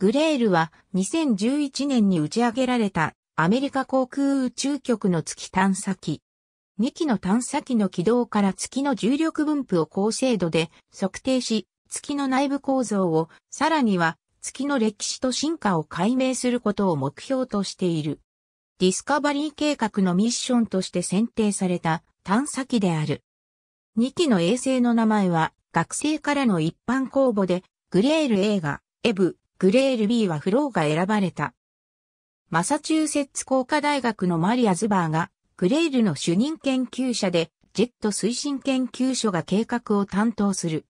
グレールは2011年に打ち上げられたアメリカ航空宇宙局の月探査機。2機の探査機の軌道から月の重力分布を高精度で測定し、月の内部構造を、さらには月の歴史と進化を解明することを目標としている。ディスカバリー計画のミッションとして選定された探査機である。2機の衛星の名前は学生からの一般公募でグレール映画、エブ、グレール B はフローが選ばれた。マサチューセッツ工科大学のマリア・ズバーが、グレールの主任研究者で、ジェット推進研究所が計画を担当する。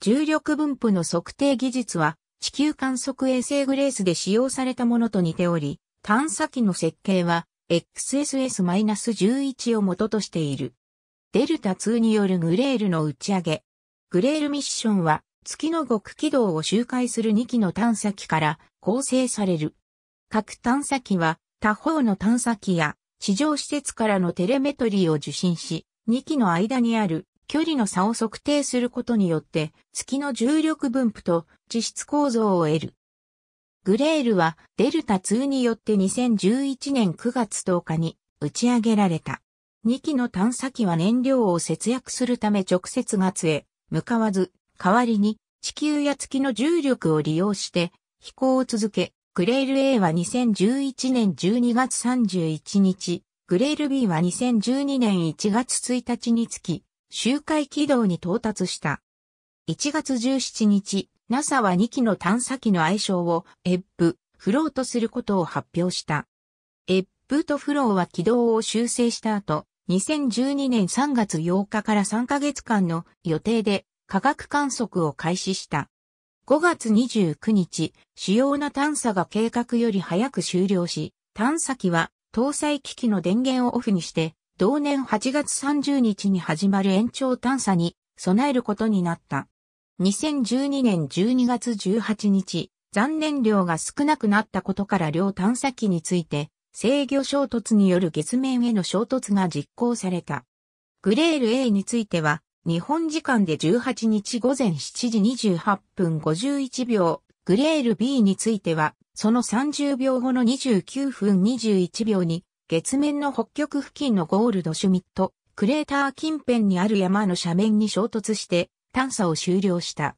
重力分布の測定技術は、地球観測衛星グレースで使用されたものと似ており、探査機の設計は XSS-11 を元としている。デルタ2によるグレールの打ち上げ。グレールミッションは月の極軌道を周回する2機の探査機から構成される。各探査機は他方の探査機や地上施設からのテレメトリーを受信し、2機の間にある距離の差を測定することによって月の重力分布と地質構造を得る。グレールはデルタ2によって2011年9月10日に打ち上げられた。2機の探査機は燃料を節約するため直接月へ向かわず代わりに地球や月の重力を利用して飛行を続け、グレール A は2011年12月31日、グレール B は2012年1月1日につき、周回軌道に到達した。1月17日、NASA は2機の探査機の愛称をエッブ、フローとすることを発表した。エッブとフローは軌道を修正した後、2012年3月8日から3ヶ月間の予定で科学観測を開始した。5月29日、主要な探査が計画より早く終了し、探査機は搭載機器の電源をオフにして、同年8月30日に始まる延長探査に備えることになった。2012年12月18日、残念量が少なくなったことから両探査機について、制御衝突による月面への衝突が実行された。グレール A については、日本時間で18日午前7時28分51秒、グレール B については、その30秒後の29分21秒に、月面の北極付近のゴールドシュミット、クレーター近辺にある山の斜面に衝突して探査を終了した。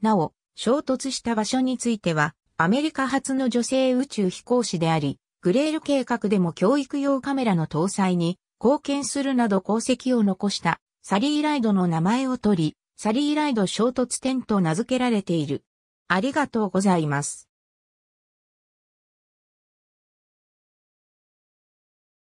なお、衝突した場所については、アメリカ初の女性宇宙飛行士であり、グレール計画でも教育用カメラの搭載に貢献するなど功績を残したサリーライドの名前を取り、サリーライド衝突点と名付けられている。ありがとうございます。